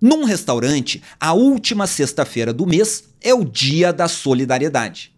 Num restaurante, a última sexta-feira do mês é o dia da solidariedade.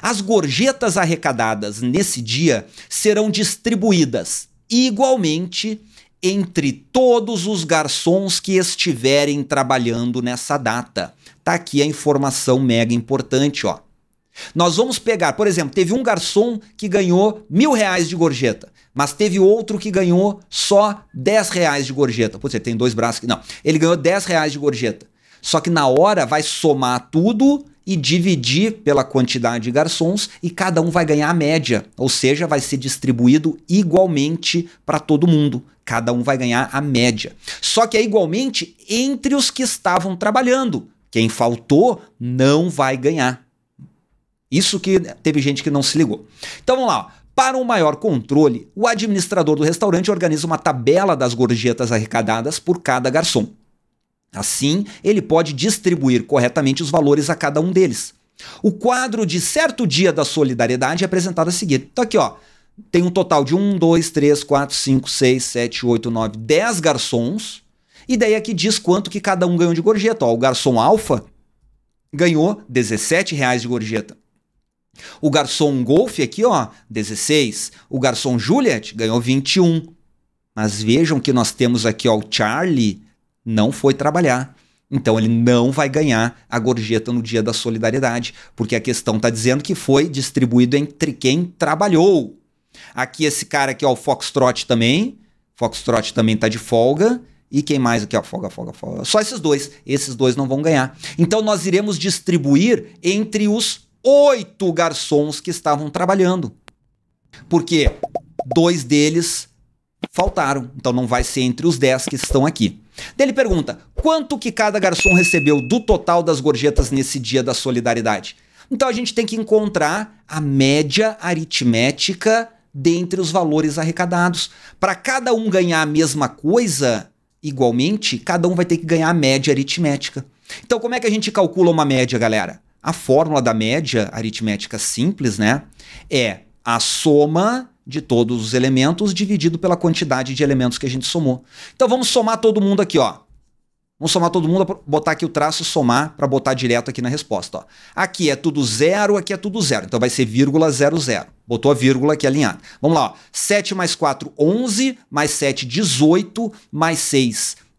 As gorjetas arrecadadas nesse dia serão distribuídas igualmente entre todos os garçons que estiverem trabalhando nessa data. Tá aqui a informação mega importante, ó. Nós vamos pegar, por exemplo, teve um garçom que ganhou mil reais de gorjeta mas teve outro que ganhou só 10 reais de gorjeta. Pô, você tem dois braços aqui. Não, ele ganhou 10 reais de gorjeta. Só que na hora vai somar tudo e dividir pela quantidade de garçons e cada um vai ganhar a média, ou seja, vai ser distribuído igualmente para todo mundo. Cada um vai ganhar a média. Só que é igualmente entre os que estavam trabalhando. Quem faltou não vai ganhar. Isso que teve gente que não se ligou. Então vamos lá. Para um maior controle, o administrador do restaurante organiza uma tabela das gorjetas arrecadadas por cada garçom. Assim, ele pode distribuir corretamente os valores a cada um deles. O quadro de certo dia da solidariedade é apresentado a seguir. Então aqui, ó, tem um total de 1, 2, 3, 4, 5, 6, 7, 8, 9, 10 garçons. E daí aqui diz quanto que cada um ganhou de gorjeta. Ó, o garçom alfa ganhou R$17 de gorjeta. O garçom Golf aqui, ó, 16. O garçom Juliet ganhou 21. Mas vejam que nós temos aqui, ó, o Charlie não foi trabalhar. Então ele não vai ganhar a gorjeta no dia da solidariedade, porque a questão está dizendo que foi distribuído entre quem trabalhou. Aqui esse cara aqui, ó, o Foxtrot também. Foxtrot também está de folga. E quem mais aqui? Ó, folga, folga, folga. Só esses dois. Esses dois não vão ganhar. Então nós iremos distribuir entre os oito garçons que estavam trabalhando. Porque dois deles faltaram, então não vai ser entre os dez que estão aqui. Daí ele pergunta: quanto que cada garçom recebeu do total das gorjetas nesse dia da solidariedade? Então a gente tem que encontrar a média aritmética dentre os valores arrecadados. Para cada um ganhar a mesma coisa, igualmente, cada um vai ter que ganhar a média aritmética. Então, como é que a gente calcula uma média, galera? A fórmula da média aritmética simples, né, é a soma de todos os elementos dividido pela quantidade de elementos que a gente somou. Então vamos somar todo mundo aqui, ó. Vamos somar todo mundo, botar aqui o traço somar para botar direto aqui na resposta. Ó. Aqui é tudo zero, aqui é tudo zero. Então vai ser vírgula zero zero. Botou a vírgula aqui alinhada. Vamos lá. Ó. 7 mais 4, 11. Mais 7, 18. Mais 6,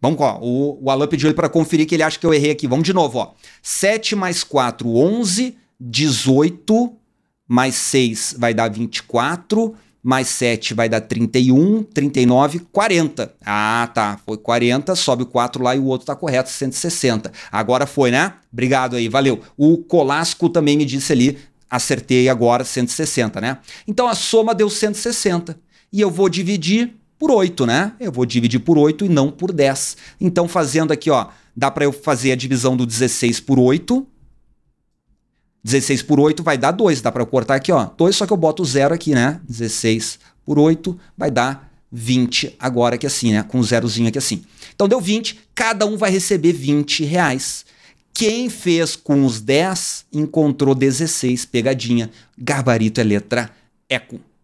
Vamos, ó, o, o Alan pediu ele para conferir que ele acha que eu errei aqui. Vamos de novo, ó. 7 mais 4, 11, 18, mais 6 vai dar 24, mais 7 vai dar 31, 39, 40. Ah, tá, foi 40, sobe o 4 lá e o outro tá correto, 160. Agora foi, né? Obrigado aí, valeu. O Colasco também me disse ali, acertei agora 160, né? Então a soma deu 160 e eu vou dividir por 8, né? Eu vou dividir por 8 e não por 10. Então, fazendo aqui, ó, dá para eu fazer a divisão do 16 por 8. 16 por 8 vai dar 2. Dá para eu cortar aqui, ó. 2, só que eu boto 0 aqui, né? 16 por 8 vai dar 20 agora aqui assim, né? Com um zerozinho aqui assim. Então deu 20, cada um vai receber 20 reais. Quem fez com os 10 encontrou 16, pegadinha. Gabarito é letra eco.